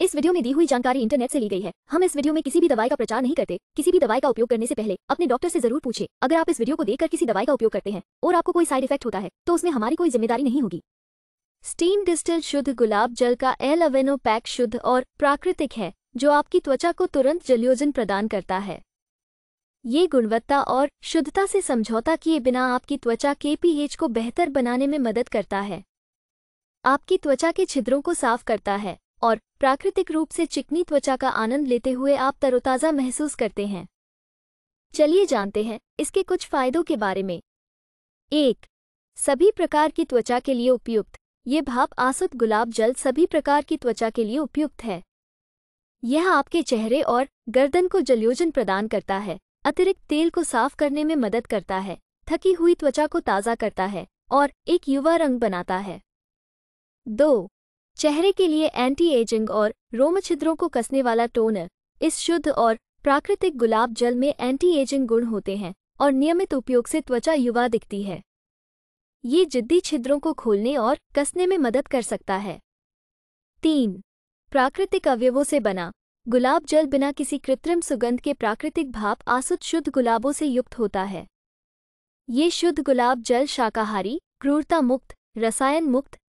इस वीडियो में दी हुई जानकारी इंटरनेट से ली गई है हम इस वीडियो में किसी भी दवाई का प्रचार नहीं करते किसी भी दवाई का उपयोग करने से पहले अपने डॉक्टर से जरूर पूछे अगर आप इस वीडियो को देखकर किसी दवाई का उपयोग करते हैं और आपको कोई साइड इफेक्ट होता है तो उसमें हमारी कोई जिम्मेदारी नहीं होगी स्टीम डिस्टिल शुद्ध गुलाब जल का एल अवेनो पैक शुद्ध और प्राकृतिक है जो आपकी त्वचा को तुरंत जलयोजन प्रदान करता है ये गुणवत्ता और शुद्धता से समझौता किए बिना आपकी त्वचा के पीएच को बेहतर बनाने में मदद करता है आपकी त्वचा के छिद्रों को साफ करता है और प्राकृतिक रूप से चिकनी त्वचा का आनंद लेते हुए आप तरोताज़ा महसूस करते हैं चलिए जानते हैं इसके कुछ फायदों के बारे में एक सभी प्रकार की त्वचा के लिए उपयुक्त ये भाप आसुत गुलाब जल सभी प्रकार की त्वचा के लिए उपयुक्त है यह आपके चेहरे और गर्दन को जलयोजन प्रदान करता है अतिरिक्त तेल को साफ करने में मदद करता है थकी हुई त्वचा को ताज़ा करता है और एक युवा रंग बनाता है दो चेहरे के लिए एंटी एजिंग और रोमछिद्रों को कसने वाला टोनर इस शुद्ध और प्राकृतिक गुलाब जल में एंटी एजिंग गुण होते हैं और नियमित उपयोग से त्वचा युवा दिखती है ये जिद्दी छिद्रों को खोलने और कसने में मदद कर सकता है तीन प्राकृतिक अवयवों से बना गुलाब जल बिना किसी कृत्रिम सुगंध के प्राकृतिक भाप आसुत शुद्ध गुलाबों से युक्त होता है ये शुद्ध गुलाब जल शाकाहारी क्रूरता मुक्त रसायन मुक्त